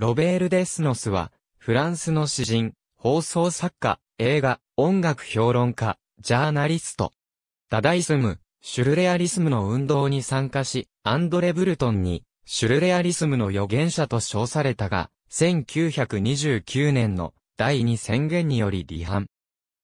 ロベール・デスノスは、フランスの詩人、放送作家、映画、音楽評論家、ジャーナリスト。ダダイスム、シュルレアリスムの運動に参加し、アンドレ・ブルトンに、シュルレアリスムの予言者と称されたが、1929年の第2宣言により離反。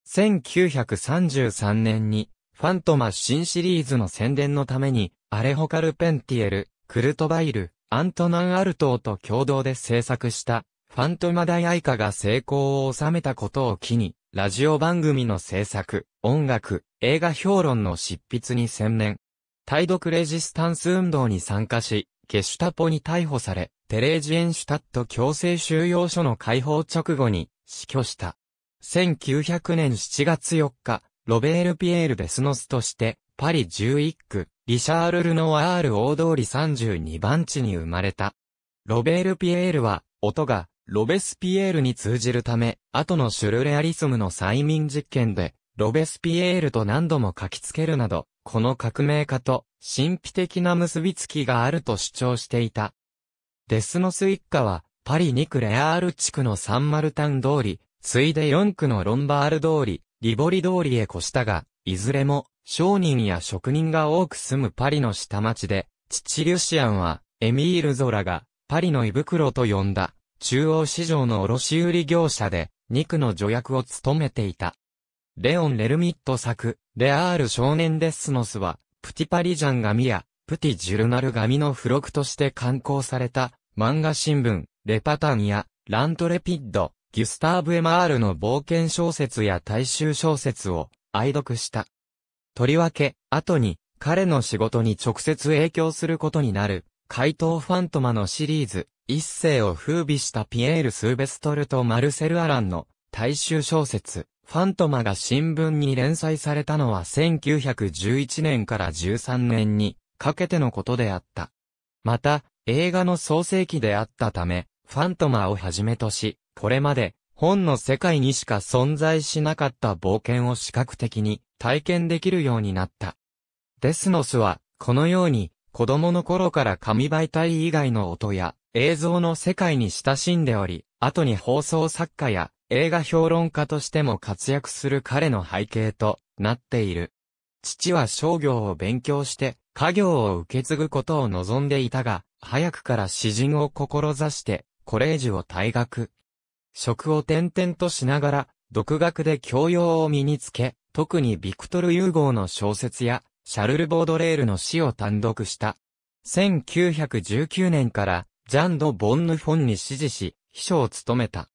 1933年に、ファントマ新シリーズの宣伝のために、アレホ・カルペンティエル、クルトバイル、アントナン・アルトーと共同で制作した、ファントマダイアイカが成功を収めたことを機に、ラジオ番組の制作、音楽、映画評論の執筆に専念。対独レジスタンス運動に参加し、ゲシュタポに逮捕され、テレージエンシュタット強制収容所の解放直後に死去した。1900年7月4日、ロベール・ピエール・ベスノスとして、パリ11区、リシャール・ルノワール大通り32番地に生まれた。ロベール・ピエールは、音が、ロベスピエールに通じるため、後のシュルレアリスムの催眠実験で、ロベスピエールと何度も書きつけるなど、この革命家と神秘的な結びつきがあると主張していた。デスノス一家は、パリ2区レアール地区のサンマルタン通り、ついで4区のロンバール通り、リボリ通りへ越したが、いずれも商人や職人が多く住むパリの下町で、父リュシアンは、エミール・ゾラが、パリの胃袋と呼んだ、中央市場の卸売業者で、肉の助役を務めていた。レオン・レルミット作、レアール少年デスノスは、プティパリジャンミや、プティジュルナルミの付録として刊行された、漫画新聞、レパタンや、ラントレピッド、ギュスターブ・エマールの冒険小説や大衆小説を、愛読した。とりわけ、後に、彼の仕事に直接影響することになる、怪盗ファントマのシリーズ、一世を風靡したピエール・スーベストルとマルセル・アランの大衆小説、ファントマが新聞に連載されたのは1911年から13年にかけてのことであった。また、映画の創世期であったため、ファントマをはじめとし、これまで本の世界にしか存在しなかった冒険を視覚的に体験できるようになった。デスノスは、このように、子供の頃から紙媒体以外の音や映像の世界に親しんでおり、後に放送作家や映画評論家としても活躍する彼の背景となっている。父は商業を勉強して、家業を受け継ぐことを望んでいたが、早くから詩人を志して、コレージュを退学。職を転々としながら、独学で教養を身につけ、特にビクトル・ユーゴーの小説や、シャルル・ボードレールの詩を単読した。1919年から、ジャンド・ボンヌフォンに支持し、秘書を務めた。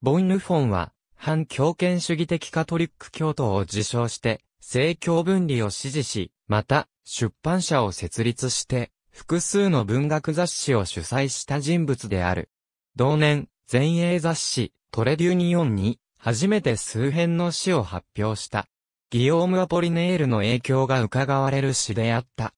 ボンヌフォンは、反強権主義的カトリック教徒を自称して、政教分離を支持し、また、出版社を設立して、複数の文学雑誌を主催した人物である。同年、前衛雑誌、トレデュニオンに、初めて数編の詩を発表した。ギオーム・アポリネールの影響が伺われる詩であった。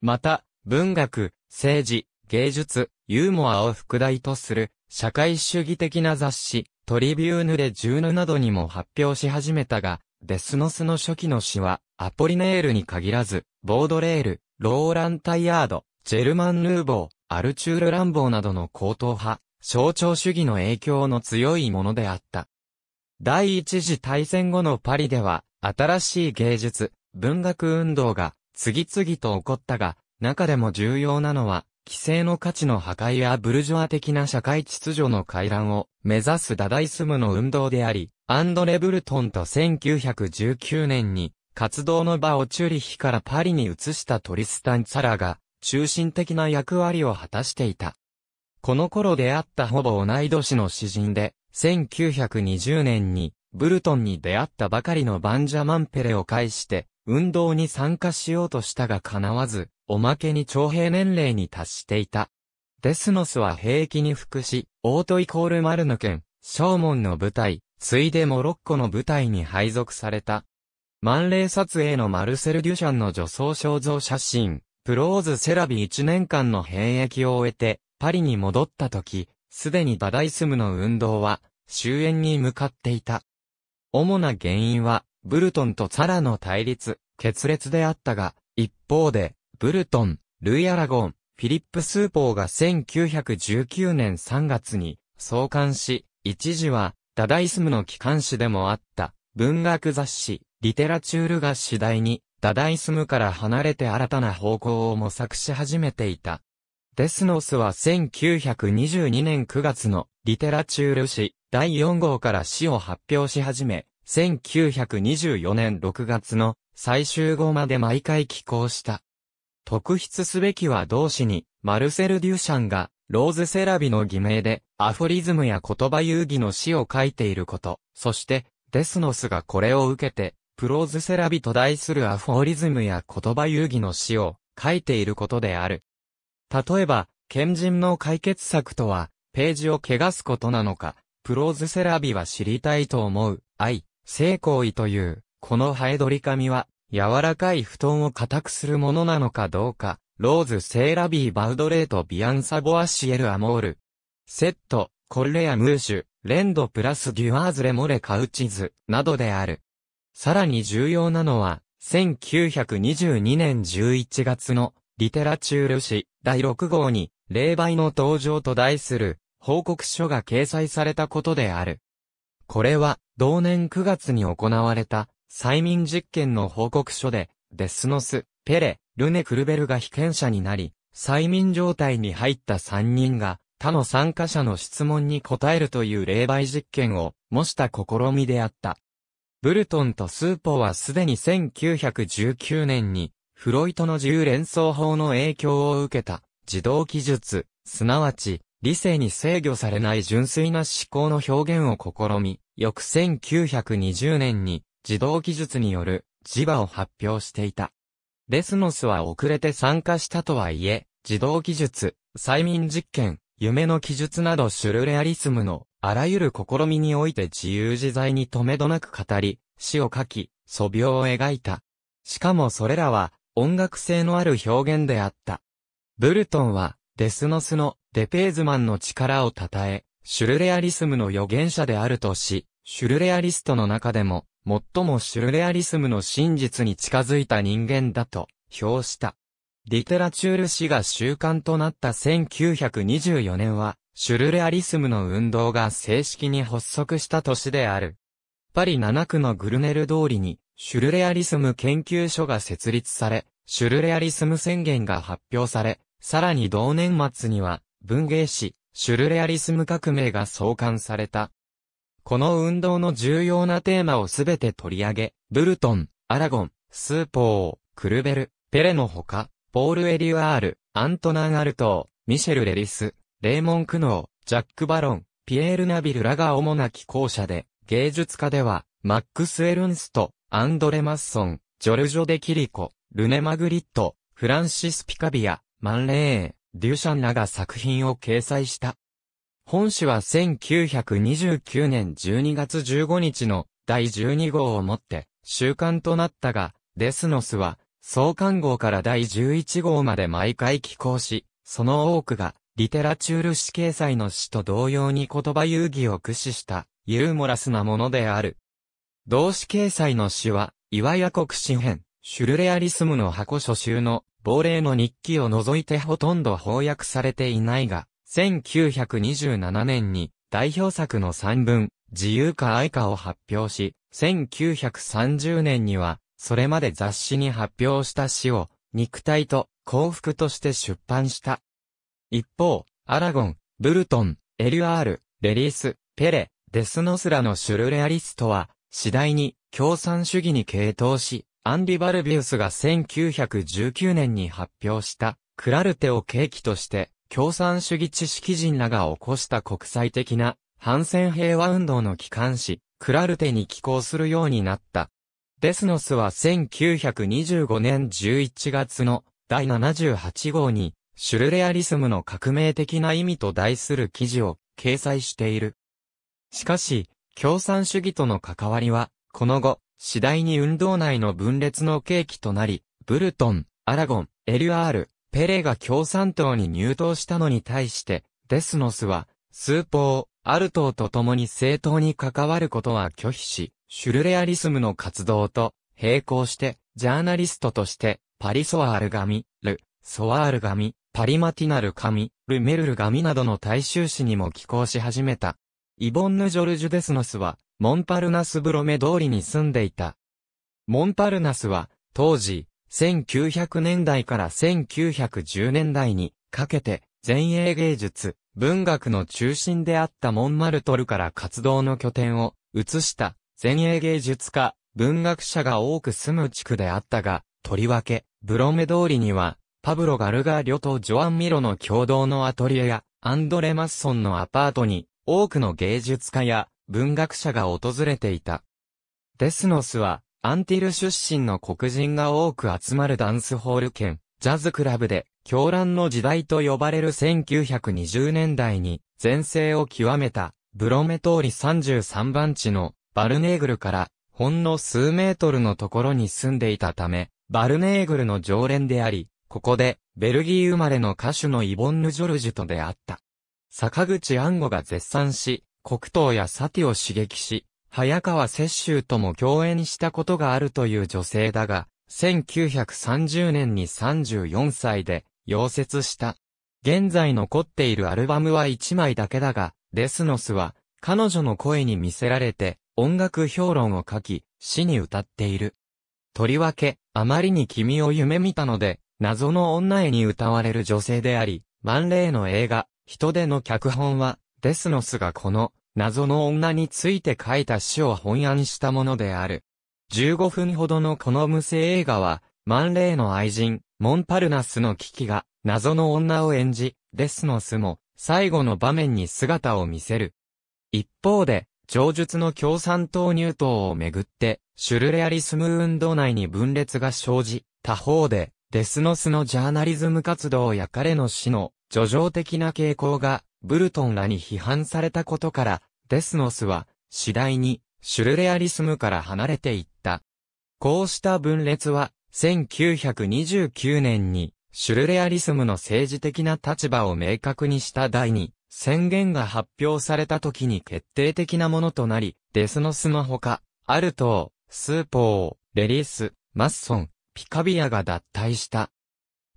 また、文学、政治、芸術、ユーモアを副題とする、社会主義的な雑誌、トリビューヌレ・ジューヌなどにも発表し始めたが、デスノスの初期の詩は、アポリネールに限らず、ボードレール、ローラン・タイヤード、ジェルマン・ヌーボー、アルチュール・ランボーなどの高等派、象徴主義の影響の強いものであった。第一次大戦後のパリでは、新しい芸術、文学運動が次々と起こったが、中でも重要なのは、規制の価値の破壊やブルジョア的な社会秩序の回覧を目指すダダイスムの運動であり、アンドレ・ブルトンと1919年に活動の場をチューリヒからパリに移したトリスタン・ツァラが中心的な役割を果たしていた。この頃出会ったほぼ同い年の詩人で、1920年にブルトンに出会ったばかりのバンジャマンペレを介して運動に参加しようとしたが叶わず、おまけに徴兵年齢に達していた。デスノスは兵役に服し、オートイコールマルヌ県、モ門の部隊、ついでモロッコの部隊に配属された。万霊撮影のマルセル・デュシャンの女装肖像写真、プローズ・セラビ1年間の兵役を終えて、パリに戻った時、すでにダダイスムの運動は終焉に向かっていた。主な原因は、ブルトンとサラの対立、決裂であったが、一方で、ブルトン、ルイ・アラゴン、フィリップ・スーポーが1919年3月に創刊し、一時は、ダダイスムの機関誌でもあった、文学雑誌、リテラチュールが次第に、ダダイスムから離れて新たな方向を模索し始めていた。デスノスは1922年9月のリテラチュール誌第4号から詩を発表し始め、1924年6月の最終号まで毎回寄稿した。特筆すべきは同誌に、マルセル・デュシャンが、ローズ・セラビの偽名で、アフォリズムや言葉遊戯の詩を書いていること、そして、デスノスがこれを受けて、プローズ・セラビと題するアフォリズムや言葉遊戯の詩を書いていることである。例えば、賢人の解決策とは、ページを汚すことなのか、プローズセラビは知りたいと思う、愛、性行為という、このハエドリカミは、柔らかい布団を固くするものなのかどうか、ローズ・セーラビー・バウドレート・ビアンサ・ボアシエル・アモール。セット、コレア・ムーシュ、レンド・プラス・デュアーズ・レモレ・カウチズ、などである。さらに重要なのは、1922年11月のリテラチュール誌第6号に、霊媒の登場と題する報告書が掲載されたことである。これは、同年9月に行われた、催眠実験の報告書で、デスノス、ペレ、ルネ・クルベルが被験者になり、催眠状態に入った3人が、他の参加者の質問に答えるという霊媒実験を模した試みであった。ブルトンとスーポはすでに1919年にフロイトの自由連想法の影響を受けた、自動記述、すなわち、理性に制御されない純粋な思考の表現を試み、翌1920年に、自動記述による、磁場を発表していた。デスノスは遅れて参加したとはいえ、自動記述、催眠実験、夢の記述などシュルレアリスムのあらゆる試みにおいて自由自在に止めどなく語り、詩を書き、素描を描いた。しかもそれらは音楽性のある表現であった。ブルトンは、デスノスのデペーズマンの力を称え、シュルレアリスムの預言者であるとし、シュルレアリストの中でも、最もシュルレアリスムの真実に近づいた人間だと、評した。リテラチュール誌が習慣となった1924年は、シュルレアリスムの運動が正式に発足した年である。パリ7区のグルネル通りに、シュルレアリスム研究所が設立され、シュルレアリスム宣言が発表され、さらに同年末には、文芸誌、シュルレアリスム革命が創刊された。この運動の重要なテーマをすべて取り上げ、ブルトン、アラゴン、スーポー、クルベル、ペレのほか、ポール・エリュアール、アントナン・アルトー、ミシェル・レリス、レーモン・クノー、ジャック・バロン、ピエール・ナビルらが主な寄稿者で、芸術家では、マックス・エルンスト、アンドレ・マッソン、ジョルジョ・デ・キリコ、ルネ・マグリット、フランシス・ピカビア、マンレーン、デュシャンらが作品を掲載した。本誌は1929年12月15日の第12号をもって週刊となったが、デスノスは創刊号から第11号まで毎回寄稿し、その多くがリテラチュール誌掲載の詩と同様に言葉遊戯を駆使したユーモラスなものである。動詞掲載の詩は、岩屋国詩編、シュルレアリスムの箱初集の、亡霊の日記を除いてほとんど翻訳されていないが、1927年に代表作の三文、自由か愛かを発表し、1930年には、それまで雑誌に発表した詩を、肉体と幸福として出版した。一方、アラゴン、ブルトン、エリュアール、レリース、ペレ、デスノスラのシュルレアリストは、次第に共産主義に傾倒し、アンリ・バルビウスが1919年に発表したクラルテを契機として、共産主義知識人らが起こした国際的な反戦平和運動の機関紙、クラルテに寄稿するようになった。デスノスは1925年11月の第78号に、シュルレアリスムの革命的な意味と題する記事を掲載している。しかし、共産主義との関わりは、この後、次第に運動内の分裂の契機となり、ブルトン、アラゴン、LR、ペレが共産党に入党したのに対して、デスノスは、スーポー、アルトーと共に政党に関わることは拒否し、シュルレアリスムの活動と並行して、ジャーナリストとして、パリソワール紙、ル、ソワール紙、パリマティナル紙、ルメルル紙などの大衆紙にも寄稿し始めた。イボンヌ・ジョルジュ・デスノスは、モンパルナス・ブロメ通りに住んでいた。モンパルナスは、当時、1900年代から1910年代にかけて、前衛芸術、文学の中心であったモンマルトルから活動の拠点を移した前衛芸術家、文学者が多く住む地区であったが、とりわけ、ブロメ通りには、パブロ・ガルガーリョとジョアン・ミロの共同のアトリエや、アンドレ・マッソンのアパートに、多くの芸術家や文学者が訪れていた。デスノスは、アンティル出身の黒人が多く集まるダンスホール兼、ジャズクラブで、狂乱の時代と呼ばれる1920年代に、前世を極めた、ブロメ通り33番地の、バルネーグルから、ほんの数メートルのところに住んでいたため、バルネーグルの常連であり、ここで、ベルギー生まれの歌手のイボンヌ・ジョルジュと出会った。坂口安吾が絶賛し、黒糖やサティを刺激し、早川雪舟とも共演したことがあるという女性だが、1930年に34歳で、溶接した。現在残っているアルバムは1枚だけだが、デスノスは、彼女の声に見せられて、音楽評論を書き、詩に歌っている。とりわけ、あまりに君を夢見たので、謎の女へに歌われる女性であり、万例の映画、人での脚本は、デスノスがこの、謎の女について書いた詩を翻案したものである。15分ほどのこの無声映画は、万霊の愛人、モンパルナスの危機が、謎の女を演じ、デスノスも、最後の場面に姿を見せる。一方で、上述の共産党入党をめぐって、シュルレアリスム運動内に分裂が生じ、他方で、デスノスのジャーナリズム活動や彼の死の叙情的な傾向が、ブルトンらに批判されたことから、デスノスは、次第に、シュルレアリスムから離れていった。こうした分裂は、1929年に、シュルレアリスムの政治的な立場を明確にした第二宣言が発表された時に決定的なものとなり、デスノスのほか、アルトー、スーポー、レリース、マッソン、ピカビアが脱退した。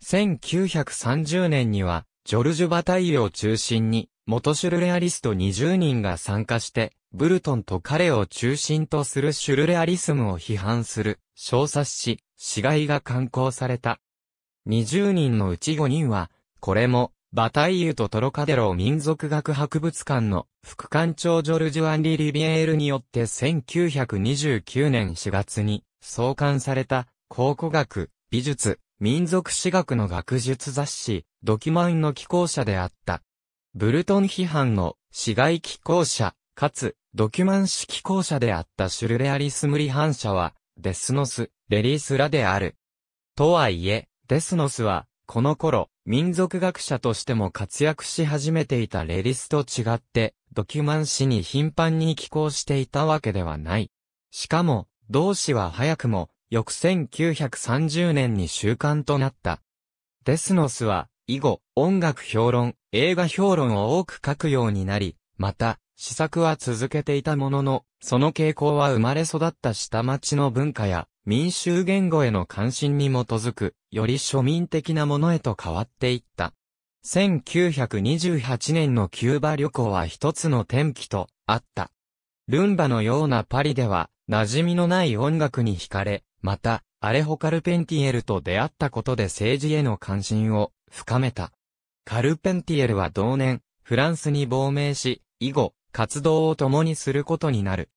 1930年には、ジョルジュ・バタイユを中心に、元シュルレアリスト20人が参加して、ブルトンと彼を中心とするシュルレアリスムを批判する、小冊子、死骸が刊行された。20人のうち5人は、これも、バタイユとトロカデロ民族学博物館の副館長ジョルジュ・アンリ・リビエールによって1929年4月に創刊された考古学、美術、民族史学の学術雑誌、ドキュマンの寄稿者であった。ブルトン批判の市外寄稿者、かつ、ドキュマン式寄稿者であったシュルレアリスムリ反社は、デスノス、レリースらである。とはいえ、デスノスは、この頃、民族学者としても活躍し始めていたレリスと違って、ドキュマン史に頻繁に寄稿していたわけではない。しかも、同志は早くも、翌1930年に習慣となった。デスノスは、以後、音楽評論、映画評論を多く書くようになり、また、試作は続けていたものの、その傾向は生まれ育った下町の文化や民衆言語への関心に基づく、より庶民的なものへと変わっていった。1928年のキューバ旅行は一つの転機とあった。ルンバのようなパリでは、馴染みのない音楽に惹かれ、また、アレホ・カルペンティエルと出会ったことで政治への関心を深めた。カルペンティエルは同年、フランスに亡命し、以後、活動を共にすることになる。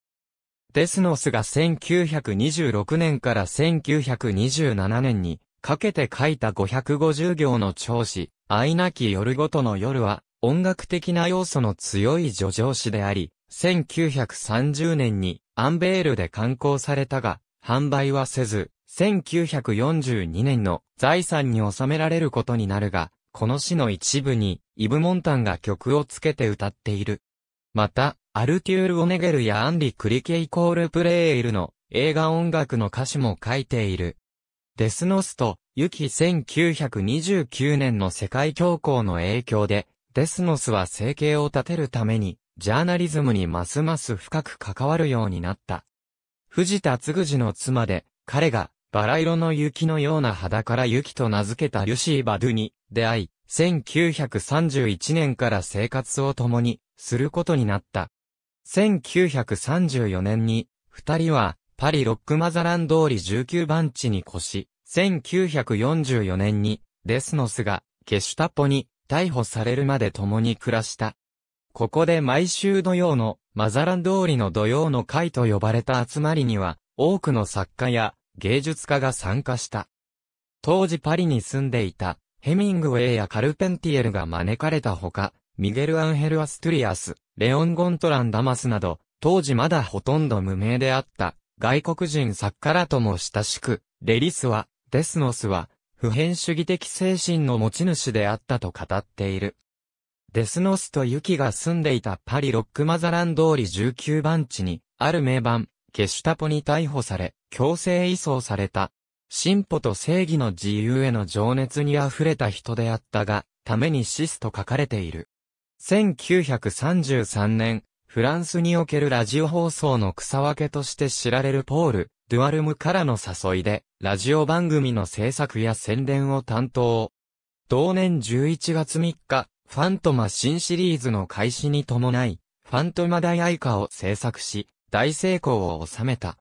デスノスが1926年から1927年にかけて書いた550行の長子、愛なき夜ごとの夜は、音楽的な要素の強い叙情詩であり、1930年にアンベールで刊行されたが、販売はせず、1942年の財産に収められることになるが、この詩の一部に、イブ・モンタンが曲をつけて歌っている。また、アルテュール・オネゲルやアンリ・クリケイコール・プレイエルの映画音楽の歌詞も書いている。デスノスとユキ1929年の世界恐慌の影響で、デスノスは生計を立てるために、ジャーナリズムにますます深く関わるようになった。藤田嗣治の妻で、彼が、バラ色の雪のような肌から雪と名付けたリュシー・バドゥに出会い、1931年から生活を共にすることになった。1934年に、二人はパリロックマザラン通り19番地に越し、1944年にデスノスがゲシュタポに逮捕されるまで共に暮らした。ここで毎週土曜のマザラン通りの土曜の会と呼ばれた集まりには、多くの作家や芸術家が参加した。当時パリに住んでいた、ヘミングウェイやカルペンティエルが招かれたほか、ミゲル・アンヘル・アストリアス、レオン・ゴントラン・ダマスなど、当時まだほとんど無名であった、外国人作家らとも親しく、レリスは、デスノスは、普遍主義的精神の持ち主であったと語っている。デスノスとユキが住んでいたパリロックマザラン通り19番地に、ある名盤、ゲシュタポに逮捕され、強制移送された。進歩と正義の自由への情熱に溢れた人であったが、ためにシスと書かれている。1933年、フランスにおけるラジオ放送の草分けとして知られるポール、ドゥアルムからの誘いで、ラジオ番組の制作や宣伝を担当。同年11月3日、ファントマ新シリーズの開始に伴い、ファントマ大愛歌を制作し、大成功を収めた。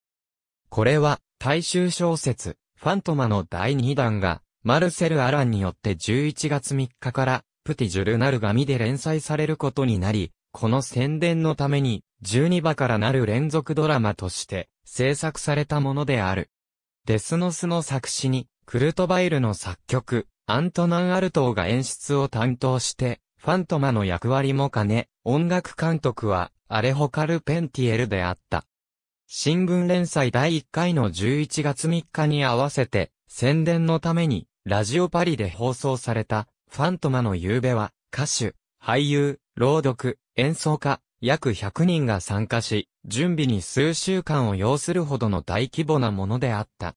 これは、大衆小説、ファントマの第2弾が、マルセル・アランによって11月3日から、プティ・ジュル・ナルガミで連載されることになり、この宣伝のために、12話からなる連続ドラマとして、制作されたものである。デスノスの作詞に、クルトバイルの作曲、アントナン・アルトーが演出を担当して、ファントマの役割も兼ね、音楽監督は、アレホ・カルペンティエルであった。新聞連載第1回の11月3日に合わせて、宣伝のために、ラジオパリで放送された、ファントマの夕べは、歌手、俳優、朗読、演奏家、約100人が参加し、準備に数週間を要するほどの大規模なものであった。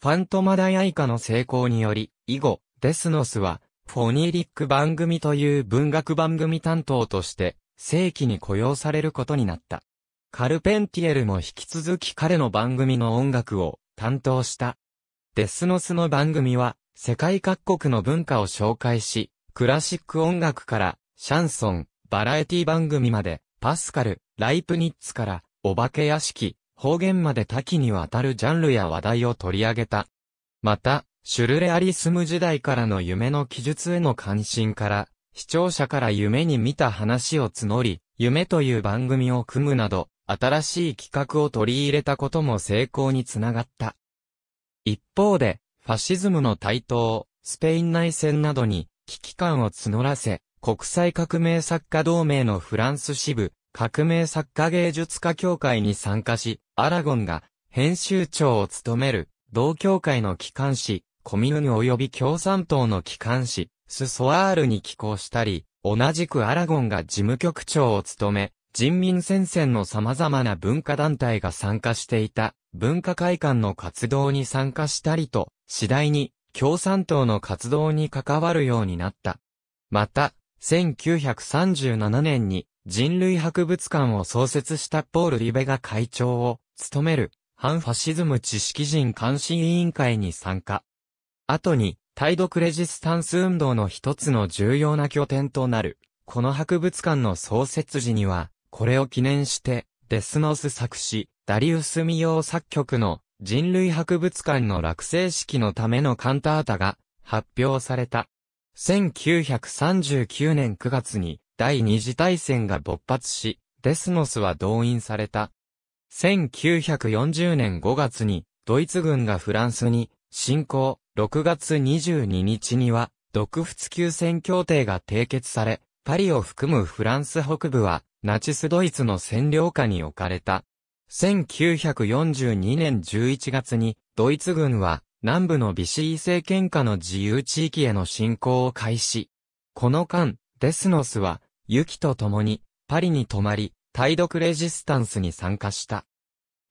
ファントマ大愛カの成功により、以後、デスノスは、フォニーリック番組という文学番組担当として、正規に雇用されることになった。カルペンティエルも引き続き彼の番組の音楽を担当した。デスノスの番組は、世界各国の文化を紹介し、クラシック音楽から、シャンソン、バラエティ番組まで、パスカル、ライプニッツから、お化け屋敷、方言まで多岐にわたるジャンルや話題を取り上げた。また、シュルレアリスム時代からの夢の記述への関心から、視聴者から夢に見た話を募り、夢という番組を組むなど、新しい企画を取り入れたことも成功につながった。一方で、ファシズムの台頭、スペイン内戦などに危機感を募らせ、国際革命作家同盟のフランス支部、革命作家芸術家協会に参加し、アラゴンが編集長を務める、同協会の機関誌、コミューヌ及び共産党の機関紙、スソワールに寄稿したり、同じくアラゴンが事務局長を務め、人民戦線の様々な文化団体が参加していた、文化会館の活動に参加したりと、次第に共産党の活動に関わるようになった。また、1937年に人類博物館を創設したポール・リベが会長を務める、反ファシズム知識人監視委員会に参加。後に、ド独レジスタンス運動の一つの重要な拠点となる。この博物館の創設時には、これを記念して、デスノス作詞、ダリウス・ミヨー作曲の人類博物館の落成式のためのカンタータが発表された。1939年9月に第二次大戦が勃発し、デスノスは動員された。1940年5月にドイツ軍がフランスに侵攻、6月22日には、独仏休戦協定が締結され、パリを含むフランス北部は、ナチスドイツの占領下に置かれた。1942年11月に、ドイツ軍は、南部のビシー政権下の自由地域への侵攻を開始。この間、デスノスは、ユキと共に、パリに泊まり、対独レジスタンスに参加した。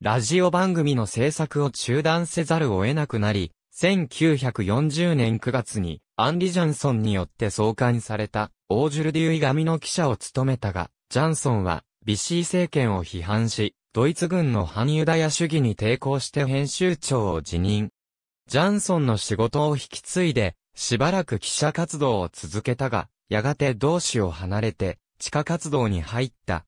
ラジオ番組の制作を中断せざるを得なくなり、1940年9月に、アンリ・ジャンソンによって創刊された、オージュルデュイ神の記者を務めたが、ジャンソンは、ビシー政権を批判し、ドイツ軍の反ユダヤ主義に抵抗して編集長を辞任。ジャンソンの仕事を引き継いで、しばらく記者活動を続けたが、やがて同志を離れて、地下活動に入った。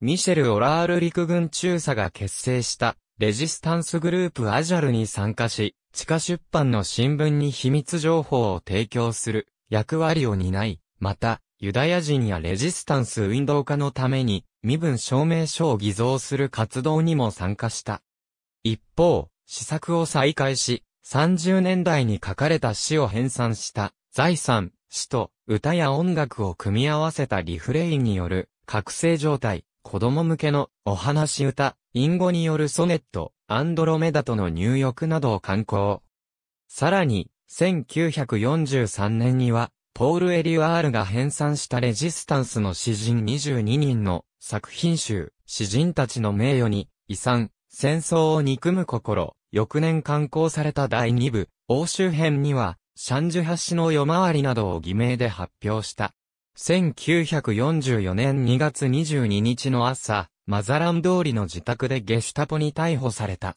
ミシェル・オラール陸軍中佐が結成した、レジスタンスグループアジャルに参加し、地下出版の新聞に秘密情報を提供する役割を担い、また、ユダヤ人やレジスタンス運動家のために身分証明書を偽造する活動にも参加した。一方、試作を再開し、30年代に書かれた詩を編纂した財産、詩と歌や音楽を組み合わせたリフレインによる覚醒状態、子供向けのお話歌、隠語によるソネット、アンドロメダとの入浴などを観光。さらに、1943年には、ポール・エリュアールが編纂したレジスタンスの詩人22人の作品集、詩人たちの名誉に、遺産、戦争を憎む心、翌年刊行された第2部、欧州編には、シャンジュ橋の夜回りなどを偽名で発表した。1944年2月22日の朝、マザラン通りの自宅でゲシュタポに逮捕された。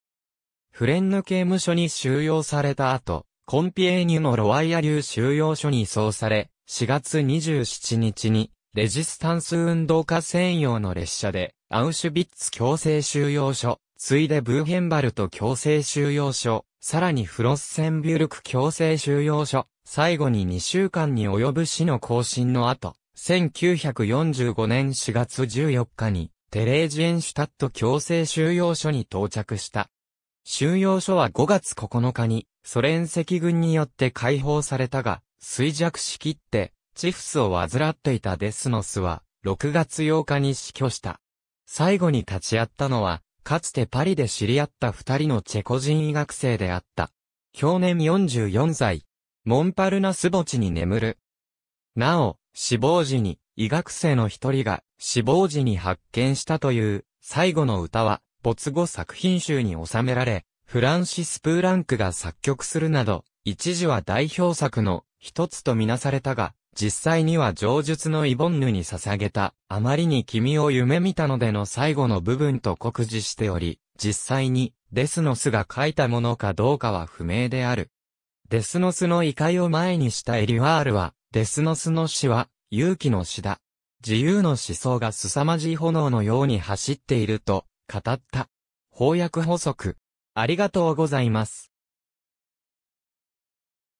フレンヌ刑務所に収容された後、コンピエーニュのロワイア流収容所に移送され、4月27日に、レジスタンス運動家専用の列車で、アウシュビッツ強制収容所、ついでブーヘンバルト強制収容所、さらにフロッセンビュルク強制収容所、最後に2週間に及ぶ死の更新の後、1945年4月14日に、テレージエンシュタット強制収容所に到着した。収容所は5月9日にソ連赤軍によって解放されたが、衰弱しきって、チフスを患っていたデスノスは、6月8日に死去した。最後に立ち会ったのは、かつてパリで知り合った二人のチェコ人医学生であった。去年44歳、モンパルナス墓地に眠る。なお、死亡時に医学生の一人が死亡時に発見したという最後の歌は没後作品集に収められ、フランシス・プーランクが作曲するなど、一時は代表作の一つとみなされたが、実際には上述のイボンヌに捧げた、あまりに君を夢見たのでの最後の部分と酷似しており、実際にデスノスが書いたものかどうかは不明である。デスノスの異界を前にしたエリワールは、デスノスの死は、勇気の死だ。自由の思想が凄まじい炎のように走っていると語った。翻訳補足。ありがとうございます。